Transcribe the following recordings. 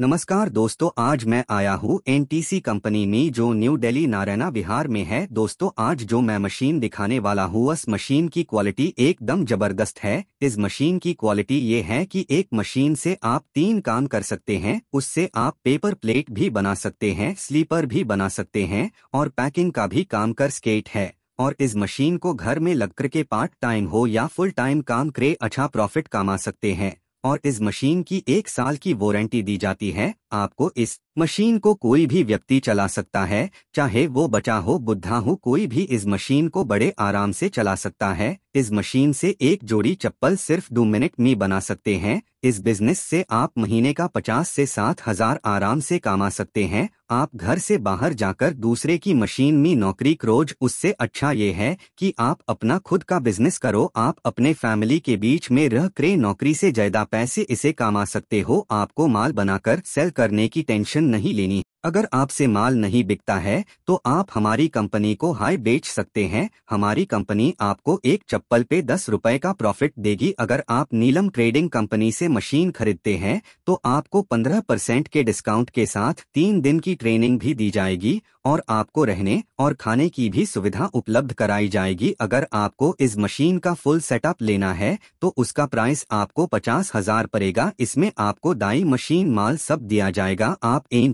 नमस्कार दोस्तों आज मैं आया हूँ एनटीसी कंपनी में जो न्यू दिल्ली नारायणा बिहार में है दोस्तों आज जो मैं मशीन दिखाने वाला हूँ उस मशीन की क्वालिटी एकदम जबरदस्त है इस मशीन की क्वालिटी ये है कि एक मशीन से आप तीन काम कर सकते हैं उससे आप पेपर प्लेट भी बना सकते हैं स्लीपर भी बना सकते हैं और पैकिंग का भी काम कर स्केट है और इस मशीन को घर में लगकर के पार्ट टाइम हो या फुल टाइम काम करे अच्छा प्रॉफिट कमा सकते हैं और इस मशीन की एक साल की वारंटी दी जाती है आपको इस मशीन को कोई भी व्यक्ति चला सकता है चाहे वो बचा हो बुद्धा हो कोई भी इस मशीन को बड़े आराम से चला सकता है इस मशीन से एक जोड़ी चप्पल सिर्फ दो मिनट में बना सकते हैं इस बिजनेस से आप महीने का पचास से सात हजार आराम से कमा सकते हैं आप घर से बाहर जाकर दूसरे की मशीन में नौकरी करोज उससे अच्छा ये है कि आप अपना खुद का बिजनेस करो आप अपने फैमिली के बीच में रह करे नौकरी से ज्यादा पैसे इसे कमा सकते हो आपको माल बनाकर सेल करने की टेंशन नहीं लेनी अगर आपसे माल नहीं बिकता है तो आप हमारी कंपनी को हाई बेच सकते हैं हमारी कंपनी आपको एक चप्पल पे दस रुपए का प्रॉफिट देगी अगर आप नीलम ट्रेडिंग कंपनी से मशीन खरीदते हैं तो आपको पंद्रह परसेंट के डिस्काउंट के साथ तीन दिन की ट्रेनिंग भी दी जाएगी और आपको रहने और खाने की भी सुविधा उपलब्ध कराई जाएगी अगर आपको इस मशीन का फुल सेटअप लेना है तो उसका प्राइस आपको पचास हजार पड़ेगा इसमें आपको दाई मशीन माल सब दिया जाएगा आप एन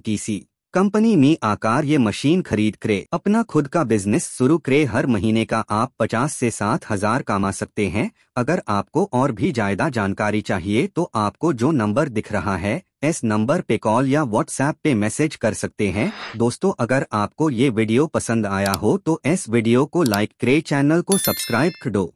कंपनी में आकार ये मशीन खरीद करे अपना खुद का बिजनेस शुरू करे हर महीने का आप पचास से सात हजार कमा सकते हैं अगर आपको और भी ज्यादा जानकारी चाहिए तो आपको जो नंबर दिख रहा है इस नंबर पे कॉल या व्हाट्सएप पे मैसेज कर सकते हैं दोस्तों अगर आपको ये वीडियो पसंद आया हो तो इस वीडियो को लाइक करे चैनल को सब्सक्राइब कर